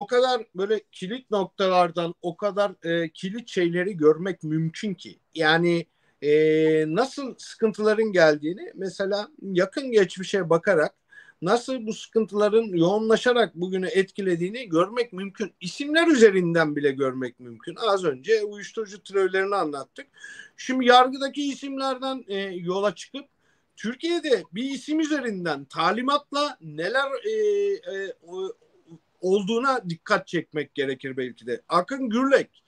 o kadar böyle kilit noktalardan o kadar e, kilit şeyleri görmek mümkün ki. Yani e, nasıl sıkıntıların geldiğini mesela yakın geçmişe bakarak nasıl bu sıkıntıların yoğunlaşarak bugünü etkilediğini görmek mümkün. İsimler üzerinden bile görmek mümkün. Az önce uyuşturucu türevlerini anlattık. Şimdi yargıdaki isimlerden e, yola çıkıp Türkiye'de bir isim üzerinden talimatla neler e, e, olduğuna dikkat çekmek gerekir belki de. Akın Gürlek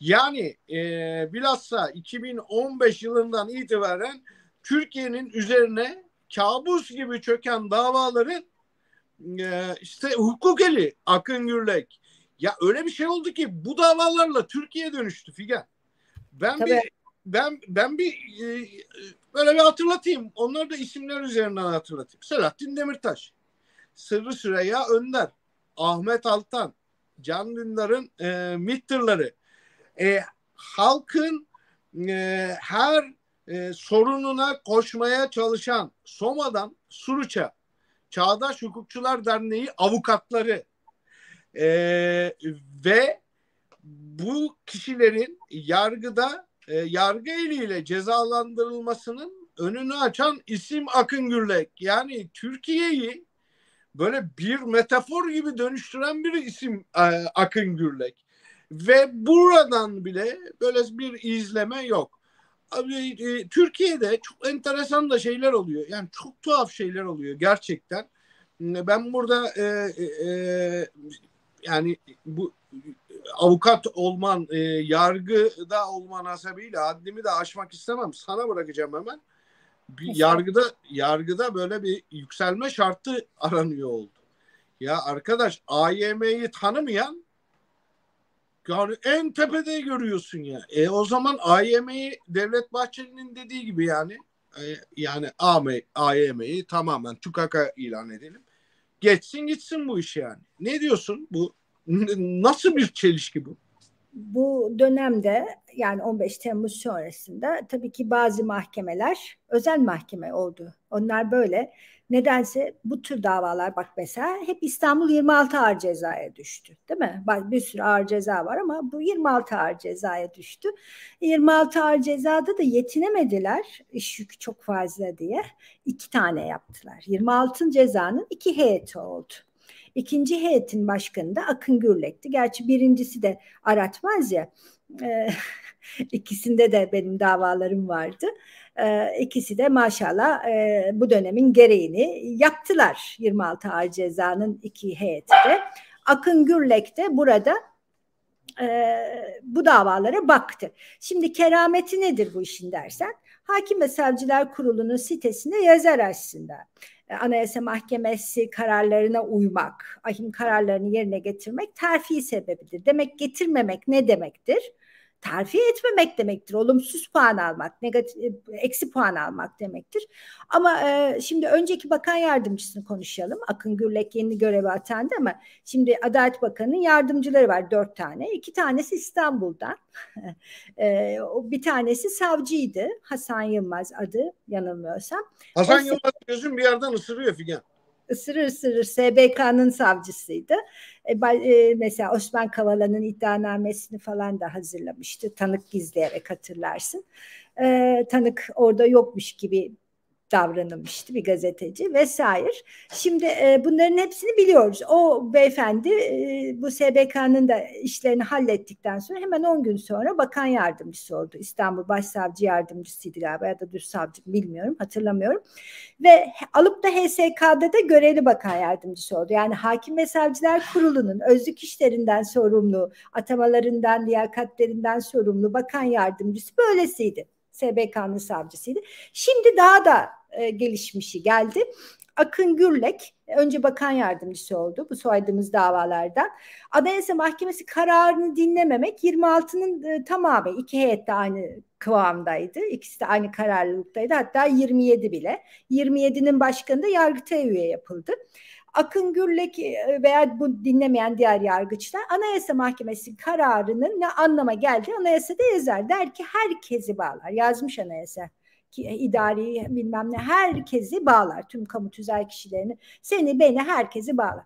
yani e, bilhassa 2015 yılından itibaren Türkiye'nin üzerine kabus gibi çöken davaların e, işte hukuk eli Akın Gürlek. Ya öyle bir şey oldu ki bu davalarla Türkiye dönüştü Figen. Ben Tabii. bir ben ben bir e, böyle bir hatırlatayım. Onları da isimler üzerinden hatırlatayım. Selahattin Demirtaş, Sırrı Süreyya Önder, Ahmet Altan, Can Dündar'ın e, mittirleri. E, halkın e, her e, sorununa koşmaya çalışan Soma'dan Suruç'a Çağdaş Hukukçular Derneği avukatları e, ve bu kişilerin yargıda e, yargı eliyle cezalandırılmasının önünü açan isim Akın Akıngürlek. Yani Türkiye'yi böyle bir metafor gibi dönüştüren bir isim e, Akın Gürlek. Ve buradan bile böyle bir izleme yok. E, Türkiye'de çok enteresan da şeyler oluyor. Yani çok tuhaf şeyler oluyor gerçekten. Hmm, ben burada e, e, e, yani bu avukat olman, e, yargıda olman hasabıyla haddimi de aşmak istemem. Sana bırakacağım hemen bir yargıda yargıda böyle bir yükselme şartı aranıyor oldu. Ya arkadaş AYM'yi tanımayan yani en tepede görüyorsun ya. E o zaman AYM'yi Devlet Bahçeli'nin dediği gibi yani e, yani AYM'yi tamamen tukaka ilan edelim. Geçsin gitsin bu iş yani. Ne diyorsun bu? Nasıl bir çelişki bu? bu dönemde yani 15 Temmuz sonrasında tabii ki bazı mahkemeler özel mahkeme oldu. Onlar böyle. Nedense bu tür davalar bak mesela hep İstanbul 26 ağır cezaya düştü değil mi? Bak bir sürü ağır ceza var ama bu 26 ağır cezaya düştü. 26 ağır cezada da yetinemediler iş yükü çok fazla diye. iki tane yaptılar. 26 cezanın iki heyeti oldu. İkinci heyetin başkanı da Akın Gürlek'ti. Gerçi birincisi de aratmaz ya. E, ikisinde de benim davalarım vardı. E, ikisi de maşallah e, bu dönemin gereğini yaptılar 26 Ağır Ceza'nın iki heyeti de. Akın Gürlek de burada e, bu davalara baktı. Şimdi kerameti nedir bu işin dersen? Hakim ve Savcılar Kurulu'nun sitesinde yazar aslında. E, Anayasa Mahkemesi kararlarına uymak, ahim kararlarını yerine getirmek terfi sebebidir. Demek getirmemek ne demektir? terfi etmemek demektir. Olumsuz puan almak, negatif e, eksi puan almak demektir. Ama e, şimdi önceki bakan yardımcısını konuşalım. Akın Gürlek yeni göreve atandı ama şimdi Adalet Bakanı'nın yardımcıları var dört tane. iki tanesi İstanbul'dan. e, bir tanesi savcıydı. Hasan Yılmaz adı yanılmıyorsam. Hasan Yılmaz gözüm bir yerden ısırıyor Figen ısırır ısırır SBK'nın savcısıydı. E, e, mesela Osman Kavala'nın iddianamesini falan da hazırlamıştı. Tanık gizleyerek hatırlarsın. E, tanık orada yokmuş gibi davranılmıştı bir gazeteci vesaire. Şimdi e, bunların hepsini biliyoruz. O beyefendi e, bu SBK'nın da işlerini hallettikten sonra hemen 10 gün sonra bakan yardımcısı oldu. İstanbul Başsavcı Yardımcısıydı galiba ya da düz savcı bilmiyorum hatırlamıyorum. Ve alıp da HSK'da da görevli bakan yardımcısı oldu. Yani Hakim ve Savcılar Kurulu'nun özlük işlerinden sorumlu, atamalarından, liyakatlerinden sorumlu bakan yardımcısı böylesiydi. SBK'nın savcısıydı. Şimdi daha da e, gelişmişi geldi. Akın Gürlek e, önce bakan yardımcısı oldu bu saydığımız davalardan. Anayasa Mahkemesi kararını dinlememek 26'nın e, tamamı iki heyette aynı kıvamdaydı. İkisi de aynı kararlılıktaydı hatta 27 bile. 27'nin başkanı da Yargıtay üye yapıldı. Akın Gürlek e, veya bu dinlemeyen diğer yargıçlar Anayasa Mahkemesi kararının ne anlama geldiği anayasada yazar. Der ki herkesi bağlar. Yazmış anayasa e, idari bilmem ne herkesi bağlar. Tüm kamu tüzel kişilerini seni beni herkesi bağlar.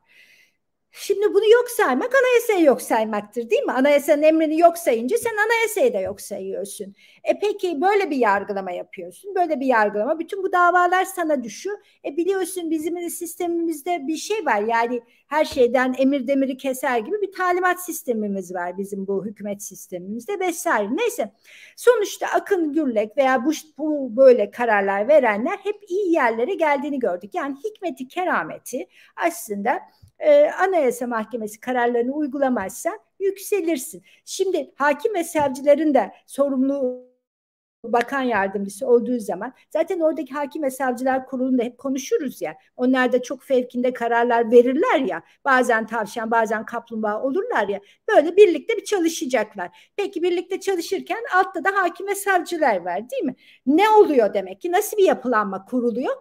Şimdi bunu yok saymak anayasayı yok saymaktır değil mi? Anayasanın emrini yok sayınca sen anayasayı da yok sayıyorsun. E peki böyle bir yargılama yapıyorsun. Böyle bir yargılama. Bütün bu davalar sana düşüyor. E biliyorsun bizim sistemimizde bir şey var. Yani her şeyden emir demiri keser gibi bir talimat sistemimiz var bizim bu hükümet sistemimizde vesaire. Neyse sonuçta Akın Gürlek veya bu, bu böyle kararlar verenler hep iyi yerlere geldiğini gördük. Yani hikmeti kerameti aslında e, Anayasa Mahkemesi kararlarını uygulamazsan yükselirsin. Şimdi hakim ve savcıların da sorumlu bakan yardımcısı olduğu zaman zaten oradaki hakim ve savcılar kurulunda hep konuşuruz ya. Onlar da çok fevkinde kararlar verirler ya. Bazen tavşan bazen kaplumbağa olurlar ya. Böyle birlikte bir çalışacaklar. Peki birlikte çalışırken altta da hakim ve savcılar var değil mi? Ne oluyor demek ki? Nasıl bir yapılanma kuruluyor?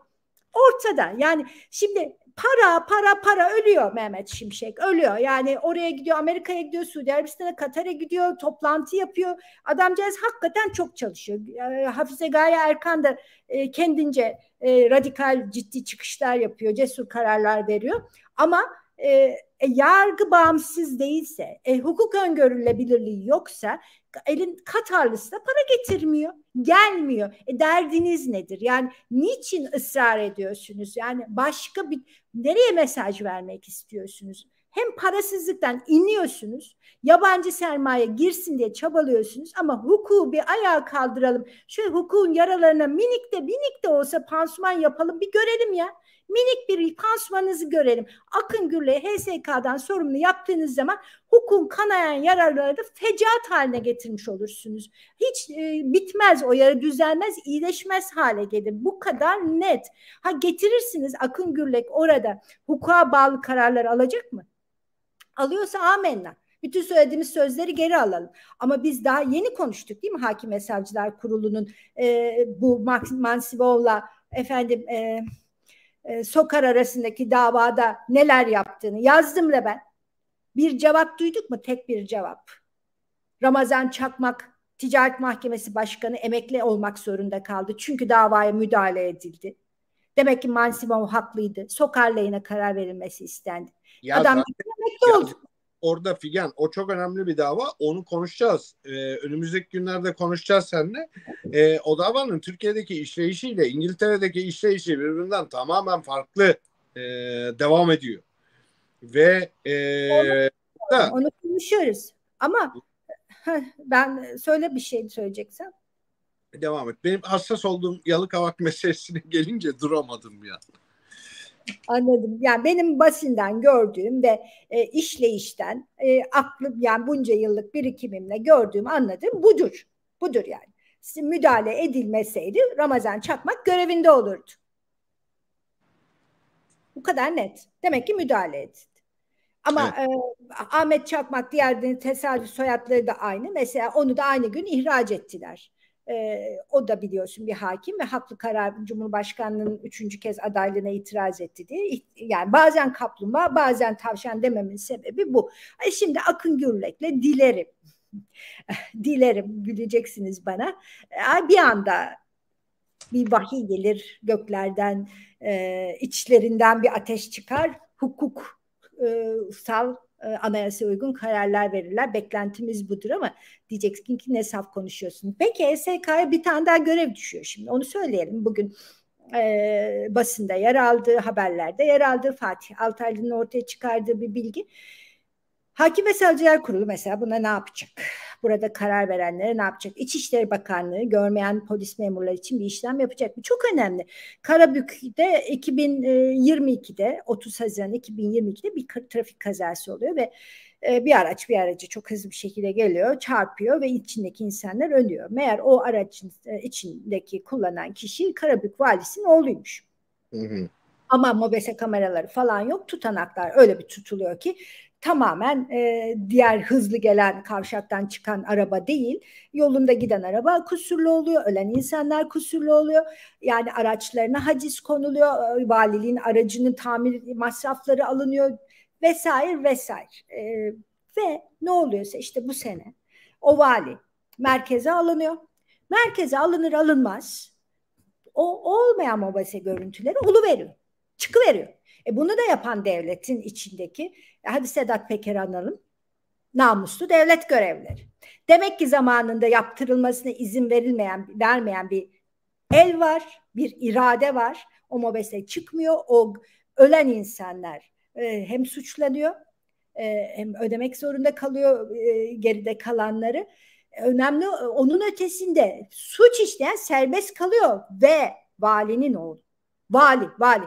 Ortada yani şimdi para para para ölüyor Mehmet Şimşek ölüyor yani oraya gidiyor Amerika'ya gidiyor Suudi Arabistan'a Katar'a gidiyor toplantı yapıyor adamcağız hakikaten çok çalışıyor ee, Hafize Gaye Erkan da e, kendince e, radikal ciddi çıkışlar yapıyor cesur kararlar veriyor ama e, e yargı bağımsız değilse, e, hukuk öngörülebilirliği yoksa elin Katarlısı da para getirmiyor. Gelmiyor. E derdiniz nedir? Yani niçin ısrar ediyorsunuz? Yani başka bir nereye mesaj vermek istiyorsunuz? Hem parasızlıktan iniyorsunuz, yabancı sermaye girsin diye çabalıyorsunuz ama hukuku bir ayağa kaldıralım. Şöyle hukukun yaralarına minik de minik de olsa pansuman yapalım bir görelim ya minik bir pansumanınızı görelim. Akın Gürle HSK'dan sorumlu yaptığınız zaman hukukun kanayan yararları da fecat haline getirmiş olursunuz. Hiç e, bitmez o yara düzelmez, iyileşmez hale gelir. Bu kadar net. Ha getirirsiniz Akın Gürlek orada hukuka bağlı kararlar alacak mı? Alıyorsa amenna. Bütün söylediğimiz sözleri geri alalım. Ama biz daha yeni konuştuk değil mi Hakim ve Savcılar Kurulu'nun e, bu Mansibov'la efendim e, e, Sokar arasındaki davada neler yaptığını yazdım da ben. Bir cevap duyduk mu? Tek bir cevap. Ramazan Çakmak Ticaret Mahkemesi Başkanı emekli olmak zorunda kaldı. Çünkü davaya müdahale edildi. Demek ki Mansimov haklıydı. Sokar lehine karar verilmesi istendi. Ya Adam zaten, emekli ya, oldu orada Figen o çok önemli bir dava. Onu konuşacağız. E, önümüzdeki günlerde konuşacağız seninle. E, o davanın Türkiye'deki işleyişiyle İngiltere'deki işleyişi birbirinden tamamen farklı e, devam ediyor. Ve e, onu, da, onu konuşuyoruz. Ama ben söyle bir şey söyleyeceksen. Devam et. Benim hassas olduğum yalı kavak meselesine gelince duramadım ya. Yani. Anladım. Yani benim basinden gördüğüm ve e, işleyişten e, aklım yani bunca yıllık birikimimle gördüğüm anladığım budur. Budur yani. Müdahale edilmeseydi Ramazan Çakmak görevinde olurdu. Bu kadar net. Demek ki müdahale edildi. Ama evet. e, Ahmet Çakmak diğer tesadüf soyadları da aynı. Mesela onu da aynı gün ihraç ettiler. E, o da biliyorsun bir hakim ve haklı karar cumhurbaşkanının üçüncü kez adaylığına itiraz etti diye. Yani bazen kaplumbağa bazen tavşan dememin sebebi bu. E şimdi Akın Gürlek'le dilerim. dilerim güleceksiniz bana. E, bir anda bir vahiy gelir göklerden e, içlerinden bir ateş çıkar. Hukuk e, sal e, anayasaya uygun kararlar verirler. Beklentimiz budur ama diyeceksin ki ne saf konuşuyorsun. Peki ESK'ya bir tane daha görev düşüyor şimdi. Onu söyleyelim. Bugün e, basında yer aldığı, haberlerde yer aldığı Fatih Altaylı'nın ortaya çıkardığı bir bilgi. Hakim ve Savcılar Kurulu mesela buna ne yapacak? Burada karar verenlere ne yapacak? İçişleri Bakanlığı görmeyen polis memurları için bir işlem yapacak mı? Çok önemli. Karabük'te 2022'de 30 Haziran 2022'de bir trafik kazası oluyor ve e, bir araç bir aracı çok hızlı bir şekilde geliyor, çarpıyor ve içindeki insanlar ölüyor. Meğer o aracın e, içindeki kullanan kişi Karabük valisinin oğluymuş. Hı hı. Ama mobese kameraları falan yok tutanaklar öyle bir tutuluyor ki tamamen e, diğer hızlı gelen kavşaktan çıkan araba değil. Yolunda giden araba kusurlu oluyor. Ölen insanlar kusurlu oluyor. Yani araçlarına haciz konuluyor. E, valiliğin aracının tamir masrafları alınıyor vesaire vesaire. E, ve ne oluyorsa işte bu sene o vali merkeze alınıyor. Merkeze alınır alınmaz o olmayan mobese görüntüleri olu veriyor. Çıkı veriyor. E bunu da yapan devletin içindeki Hadi Sedat Peker analım. Namuslu devlet görevleri. Demek ki zamanında yaptırılmasına izin verilmeyen, vermeyen bir el var, bir irade var. O mobese çıkmıyor. O ölen insanlar e, hem suçlanıyor e, hem ödemek zorunda kalıyor e, geride kalanları. Önemli onun ötesinde suç işleyen serbest kalıyor ve valinin oğlu. Vali, vali.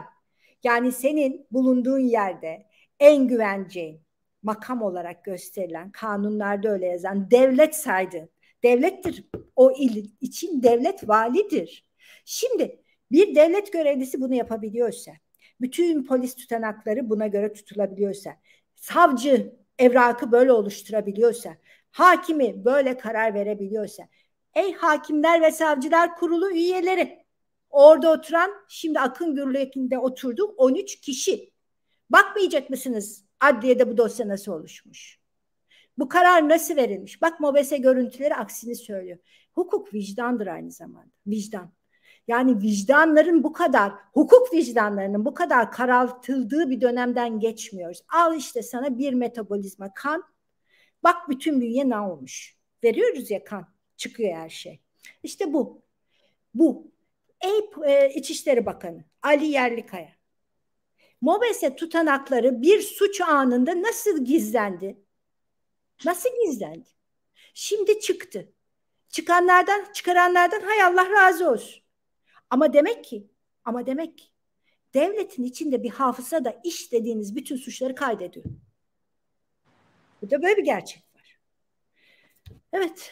Yani senin bulunduğun yerde en güvence, makam olarak gösterilen kanunlarda öyle yazan devlet saydı. Devlettir. O il için devlet validir. Şimdi bir devlet görevlisi bunu yapabiliyorsa, bütün polis tutanakları buna göre tutulabiliyorsa, savcı evrakı böyle oluşturabiliyorsa, hakimi böyle karar verebiliyorsa, ey hakimler ve savcılar kurulu üyeleri, orada oturan şimdi Akın Gürlek'inde oturdu 13 kişi Bakmayacak mısınız adliyede bu dosya nasıl oluşmuş? Bu karar nasıl verilmiş? Bak MOBESE görüntüleri aksini söylüyor. Hukuk vicdandır aynı zamanda. Vicdan. Yani vicdanların bu kadar, hukuk vicdanlarının bu kadar karaltıldığı bir dönemden geçmiyoruz. Al işte sana bir metabolizma kan. Bak bütün bünye ne olmuş? Veriyoruz ya kan. Çıkıyor her şey. İşte bu. Bu. Ey e, İçişleri Bakanı Ali Yerlikaya MOBESE tutanakları bir suç anında nasıl gizlendi? Nasıl gizlendi? Şimdi çıktı. Çıkanlardan, çıkaranlardan hay Allah razı olsun. Ama demek ki, ama demek ki devletin içinde bir hafıza da işlediğiniz bütün suçları kaydediyor. Bu da böyle bir gerçek var. Evet.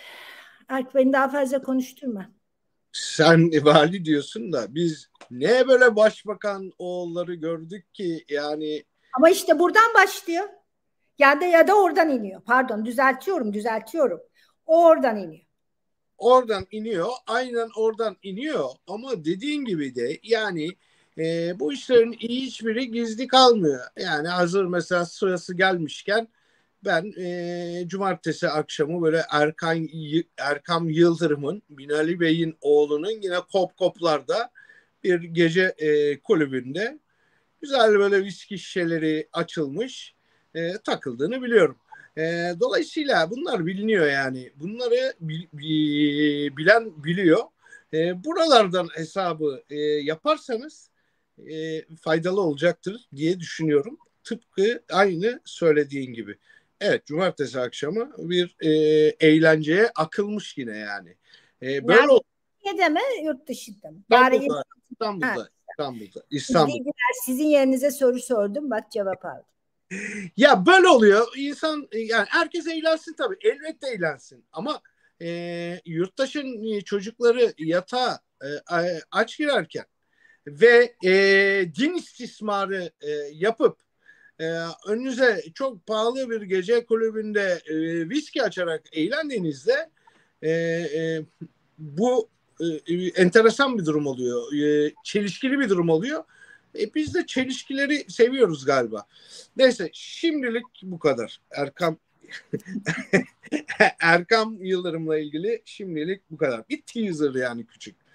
Erk beni daha fazla konuşturma sen vali diyorsun da biz ne böyle başbakan oğulları gördük ki yani. Ama işte buradan başlıyor. Ya da ya da oradan iniyor. Pardon düzeltiyorum düzeltiyorum. Oradan iniyor. Oradan iniyor. Aynen oradan iniyor. Ama dediğin gibi de yani e, bu işlerin hiçbiri gizli kalmıyor. Yani hazır mesela sırası gelmişken ben e, cumartesi akşamı böyle Erkan Erkam Yıldırım'ın Binali Bey'in oğlunun yine Kop Koplar'da bir gece e, kulübünde güzel böyle viski şişeleri açılmış e, takıldığını biliyorum. E, dolayısıyla bunlar biliniyor yani. Bunları bil, bi, bilen biliyor. E, buralardan hesabı e, yaparsanız e, faydalı olacaktır diye düşünüyorum. Tıpkı aynı söylediğin gibi. Evet cumartesi akşamı bir e, eğlenceye akılmış yine yani. E, böyle yani, oldu. Türkiye'de mi yurt dışında mı? İstanbul'da. Yani, İstanbul'da. İstanbul'da. İstanbul'da. Sizin yerinize soru sordum bak cevap aldım. ya böyle oluyor. İnsan e, yani herkes eğlensin tabii. Elbette eğlensin. Ama e, yurttaşın e, çocukları yatağa e, aç girerken ve e, din istismarı e, yapıp e, önünüze çok pahalı bir gece kulübünde e, viski açarak eğlendiğinizde e, e, bu e, enteresan bir durum oluyor. E, çelişkili bir durum oluyor. E, biz de çelişkileri seviyoruz galiba. Neyse şimdilik bu kadar. Erkam Erkam Yıldırım'la ilgili şimdilik bu kadar. Bir teaser yani küçük.